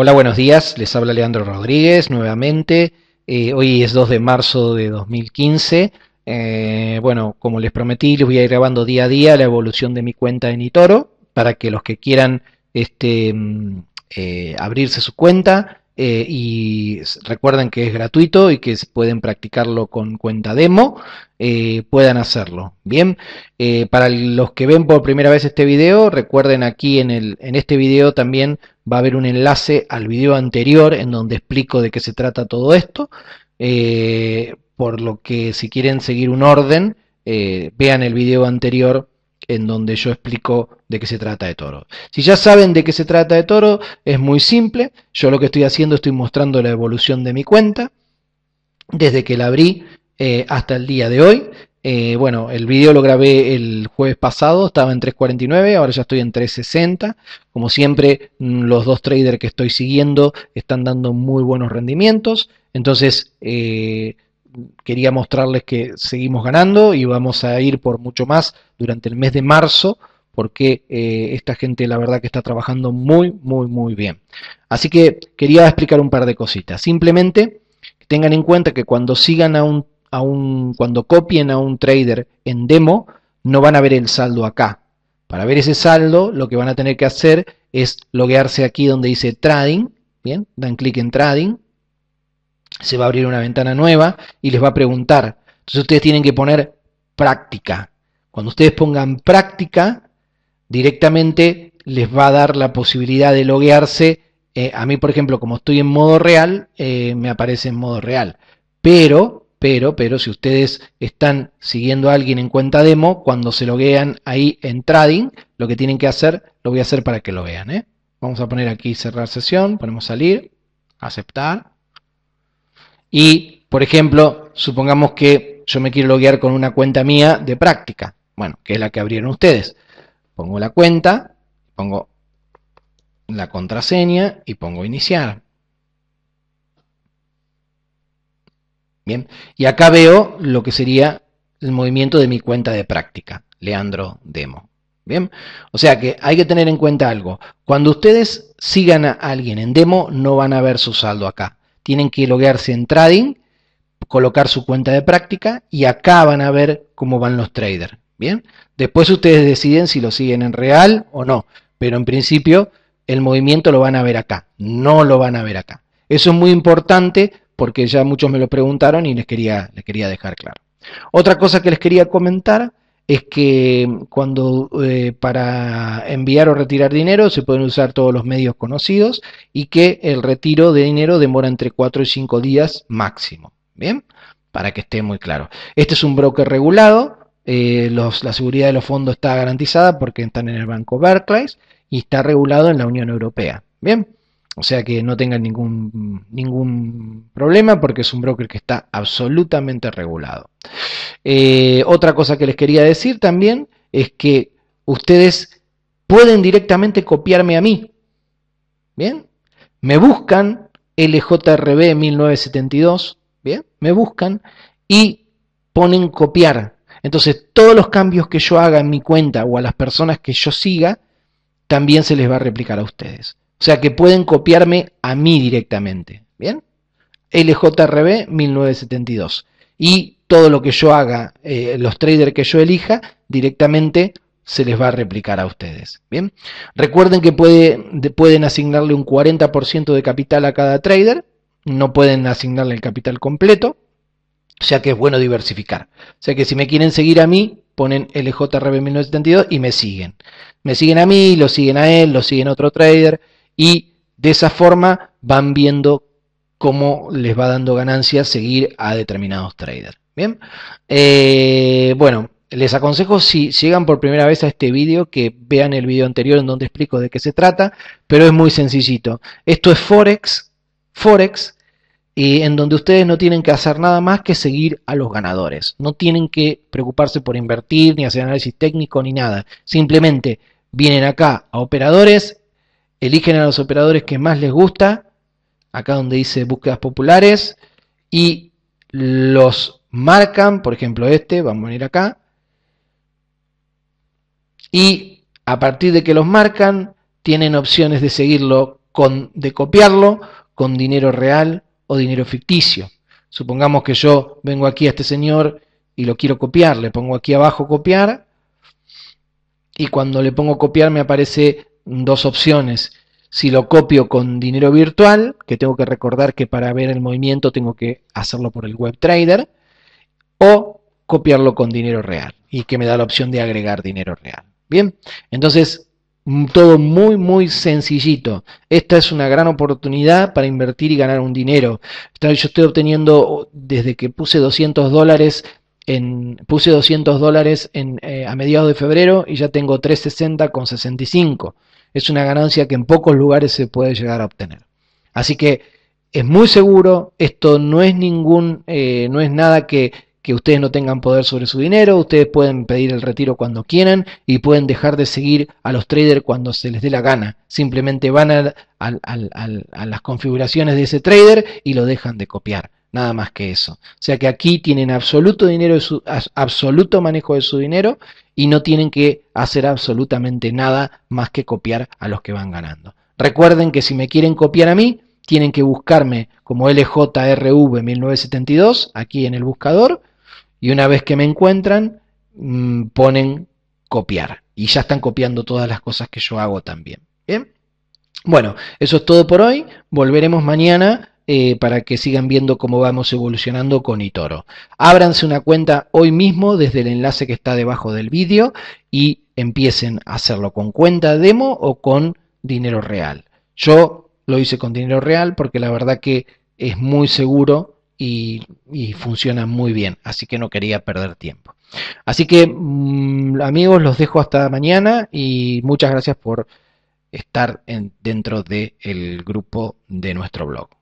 Hola, buenos días. Les habla Leandro Rodríguez nuevamente. Eh, hoy es 2 de marzo de 2015. Eh, bueno, como les prometí, les voy a ir grabando día a día la evolución de mi cuenta en Itoro para que los que quieran este, mm, eh, abrirse su cuenta eh, y recuerden que es gratuito y que pueden practicarlo con cuenta demo, eh, puedan hacerlo. Bien, eh, para los que ven por primera vez este video, recuerden aquí en, en este video también va a haber un enlace al video anterior en donde explico de qué se trata todo esto, por lo que si quieren seguir un orden, vean el video anterior en donde yo explico de qué se trata de Toro. Si ya saben de qué se trata de Toro, es muy simple. Yo lo que estoy haciendo, estoy mostrando la evolución de mi cuenta desde que la abrí eh, hasta el día de hoy. Eh, bueno, el video lo grabé el jueves pasado, estaba en 3.49, ahora ya estoy en 3.60. Como siempre, mm, los dos traders que estoy siguiendo están dando muy buenos rendimientos. Entonces, eh, quería mostrarles que seguimos ganando y vamos a ir por mucho más durante el mes de marzo porque eh, esta gente la verdad que está trabajando muy, muy, muy bien. Así que quería explicar un par de cositas. Simplemente tengan en cuenta que cuando sigan a un, a un, cuando copien a un trader en demo, no van a ver el saldo acá. Para ver ese saldo, lo que van a tener que hacer es loguearse aquí donde dice trading, bien, dan clic en trading, se va a abrir una ventana nueva y les va a preguntar. Entonces ustedes tienen que poner práctica. Cuando ustedes pongan práctica, directamente les va a dar la posibilidad de loguearse. Eh, a mí, por ejemplo, como estoy en modo real, eh, me aparece en modo real. Pero, pero, pero, si ustedes están siguiendo a alguien en cuenta demo, cuando se loguean ahí en trading, lo que tienen que hacer, lo voy a hacer para que lo vean. ¿eh? Vamos a poner aquí cerrar sesión, ponemos salir, aceptar. Y, por ejemplo, supongamos que yo me quiero loguear con una cuenta mía de práctica, bueno, que es la que abrieron ustedes. Pongo la cuenta, pongo la contraseña y pongo iniciar. Bien, y acá veo lo que sería el movimiento de mi cuenta de práctica, Leandro Demo. Bien, o sea que hay que tener en cuenta algo. Cuando ustedes sigan a alguien en demo, no van a ver su saldo acá tienen que loguearse en trading, colocar su cuenta de práctica y acá van a ver cómo van los traders. Bien, después ustedes deciden si lo siguen en real o no, pero en principio el movimiento lo van a ver acá, no lo van a ver acá. Eso es muy importante porque ya muchos me lo preguntaron y les quería, les quería dejar claro. Otra cosa que les quería comentar es que cuando eh, para enviar o retirar dinero se pueden usar todos los medios conocidos y que el retiro de dinero demora entre 4 y 5 días máximo. Bien, para que esté muy claro. Este es un broker regulado, eh, la seguridad de los fondos está garantizada porque están en el banco Barclays y está regulado en la Unión Europea. Bien. O sea que no tengan ningún, ningún problema porque es un broker que está absolutamente regulado. Eh, otra cosa que les quería decir también es que ustedes pueden directamente copiarme a mí. ¿Bien? Me buscan LJRB 1972. ¿Bien? Me buscan y ponen copiar. Entonces todos los cambios que yo haga en mi cuenta o a las personas que yo siga, también se les va a replicar a ustedes. O sea que pueden copiarme a mí directamente. ¿Bien? LJRB 1972. Y todo lo que yo haga, eh, los traders que yo elija, directamente se les va a replicar a ustedes. Bien, recuerden que pueden asignarle un 40% de capital a cada trader, no pueden asignarle el capital completo, o sea que es bueno diversificar. O sea que si me quieren seguir a mí, ponen LJRB1972 y me siguen. Me siguen a mí, lo siguen a él, lo siguen a otro trader y de esa forma van viendo cómo les va dando ganancias seguir a determinados traders. Bien, eh, bueno, les aconsejo si llegan por primera vez a este vídeo que vean el vídeo anterior en donde explico de qué se trata, pero es muy sencillito. Esto es Forex, Forex, y en donde ustedes no tienen que hacer nada más que seguir a los ganadores. No tienen que preocuparse por invertir, ni hacer análisis técnico, ni nada. Simplemente vienen acá a operadores eligen a los operadores que más les gusta, acá donde dice búsquedas populares, y los marcan, por ejemplo este, vamos a venir acá, y a partir de que los marcan, tienen opciones de seguirlo, con, de copiarlo con dinero real o dinero ficticio. Supongamos que yo vengo aquí a este señor y lo quiero copiar, le pongo aquí abajo copiar, y cuando le pongo copiar me aparece dos opciones. Si lo copio con dinero virtual, que tengo que recordar que para ver el movimiento tengo que hacerlo por el web trader, o copiarlo con dinero real, y que me da la opción de agregar dinero real. Bien, entonces mm, todo muy muy sencillito. Esta es una gran oportunidad para invertir y ganar un dinero. Yo estoy obteniendo desde que puse 200 dólares en, puse 200 dólares en, eh, a mediados de febrero y ya tengo 360 con 65 es una ganancia que en pocos lugares se puede llegar a obtener. Así que es muy seguro, esto no es ningún, eh, no es nada que, ustedes no tengan poder sobre su dinero, ustedes pueden pedir el retiro cuando quieran y pueden dejar de seguir a los traders cuando se les dé la gana. Simplemente van a las configuraciones de ese trader y lo dejan de copiar nada más que eso. O sea que aquí tienen absoluto dinero, de absoluto manejo de su dinero y no tienen que hacer absolutamente nada más que copiar a los que van ganando. Recuerden que si me quieren copiar a mí, tienen que buscarme como LJRV1972 aquí en el buscador y una vez que me encuentran mm, ponen copiar y ya están copiando todas las cosas que yo hago también. Bueno, eso es todo por hoy. Volveremos mañana eh, para que sigan viendo cómo vamos evolucionando con Itoro. Ábranse una cuenta hoy mismo desde el enlace que está debajo del vídeo y empiecen a hacerlo con cuenta demo o con dinero real. Yo lo hice con dinero real porque la verdad que es muy seguro y, funciona muy bien, así que no quería perder tiempo. Así que mm, amigos, los dejo hasta mañana y muchas gracias por estar dentro del grupo de nuestro blog.